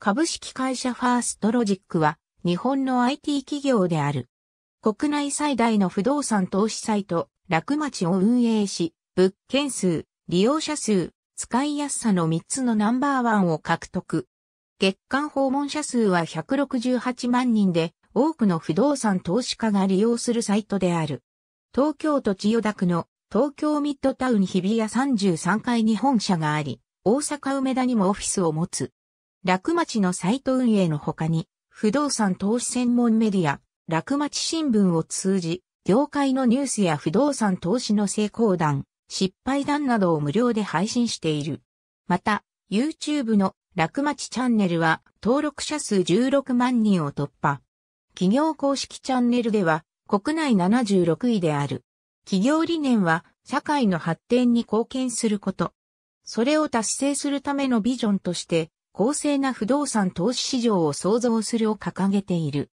株式会社ファーストロジックは日本の IT 企業である。国内最大の不動産投資サイト、楽町を運営し、物件数、利用者数、使いやすさの3つのナンバーワンを獲得。月間訪問者数は168万人で、多くの不動産投資家が利用するサイトである。東京都千代田区の東京ミッドタウン日比谷33階に本社があり、大阪梅田にもオフィスを持つ。楽町のサイト運営の他に、不動産投資専門メディア、楽町新聞を通じ、業界のニュースや不動産投資の成功談、失敗談などを無料で配信している。また、YouTube の楽町チャンネルは登録者数16万人を突破。企業公式チャンネルでは国内76位である。企業理念は社会の発展に貢献すること。それを達成するためのビジョンとして公正な不動産投資市場を創造するを掲げている。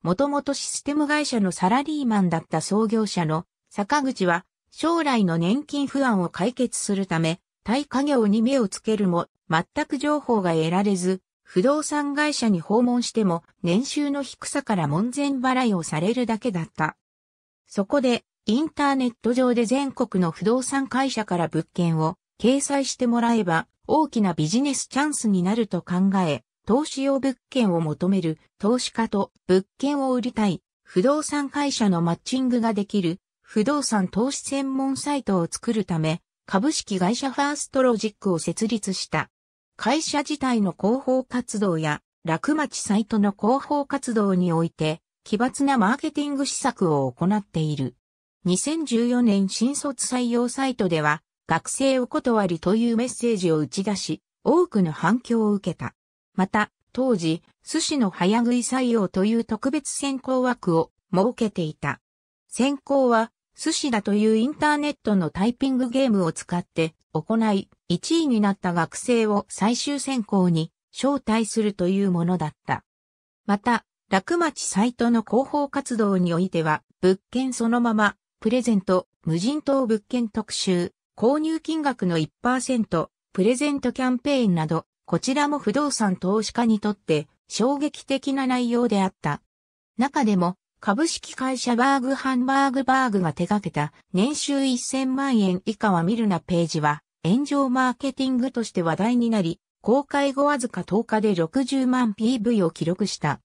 もともとシステム会社のサラリーマンだった創業者の坂口は将来の年金不安を解決するため、対家業に目をつけるも全く情報が得られず、不動産会社に訪問しても年収の低さから門前払いをされるだけだった。そこでインターネット上で全国の不動産会社から物件を掲載してもらえば大きなビジネスチャンスになると考え、投資用物件を求める投資家と物件を売りたい不動産会社のマッチングができる不動産投資専門サイトを作るため株式会社ファーストロジックを設立した。会社自体の広報活動や楽町サイトの広報活動において奇抜なマーケティング施策を行っている。2014年新卒採用サイトでは学生お断りというメッセージを打ち出し、多くの反響を受けた。また、当時、寿司の早食い採用という特別選考枠を設けていた。選考は、寿司だというインターネットのタイピングゲームを使って行い、1位になった学生を最終選考に招待するというものだった。また、楽町サイトの広報活動においては、物件そのまま、プレゼント、無人島物件特集、購入金額の1%、プレゼントキャンペーンなど、こちらも不動産投資家にとって衝撃的な内容であった。中でも、株式会社バーグハンバーグバーグが手掛けた年収1000万円以下は見るなページは炎上マーケティングとして話題になり、公開後わずか10日で60万 PV を記録した。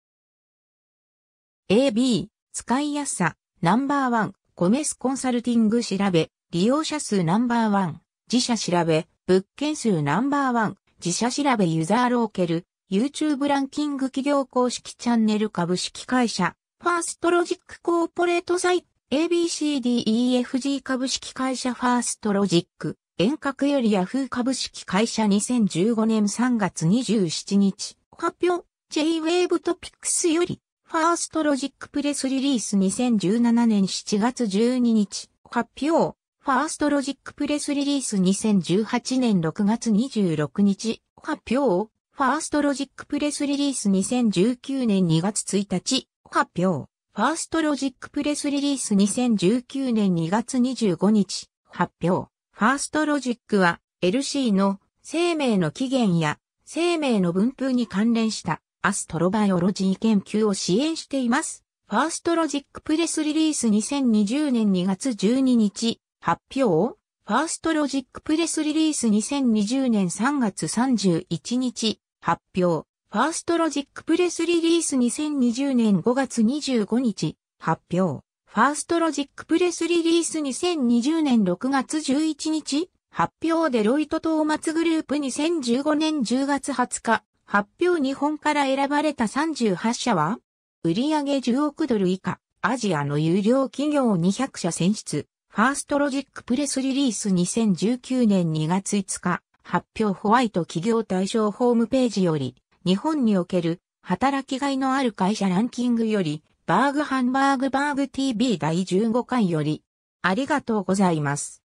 AB、使いやすさ、ナンバーワン、コメスコンサルティング調べ、利用者数ナンバーワン、自社調べ、物件数ナンバーワン、自社調べユーザーローケル、YouTube ランキング企業公式チャンネル株式会社、ファーストロジックコーポレートサイト、ABCDEFG 株式会社ファーストロジック、遠隔よりヤフー株式会社2015年3月27日、発表、J-Wave Topics より、ファーストロジックプレスリリース2017年7月12日、発表、ファーストロジックプレスリリース2018年6月26日発表ファーストロジックプレスリリース2019年2月1日発表ファーストロジックプレスリリース2019年2月25日発表ファーストロジックは LC の生命の起源や生命の分布に関連したアストロバイオロジー研究を支援しています。ファーストロジックプレスリリース2020年2月12日発表ファーストロジックプレスリリース2020年3月31日発表ファーストロジックプレスリリース2020年5月25日発表ファーストロジックプレスリリース2020年6月11日発表デロイトトーマツグループ2015年10月20日発表日本から選ばれた38社は売上10億ドル以下アジアの有料企業200社選出ファーストロジックプレスリリース2019年2月5日発表ホワイト企業対象ホームページより日本における働きがいのある会社ランキングよりバーグハンバーグバーグ TV 第15回よりありがとうございます。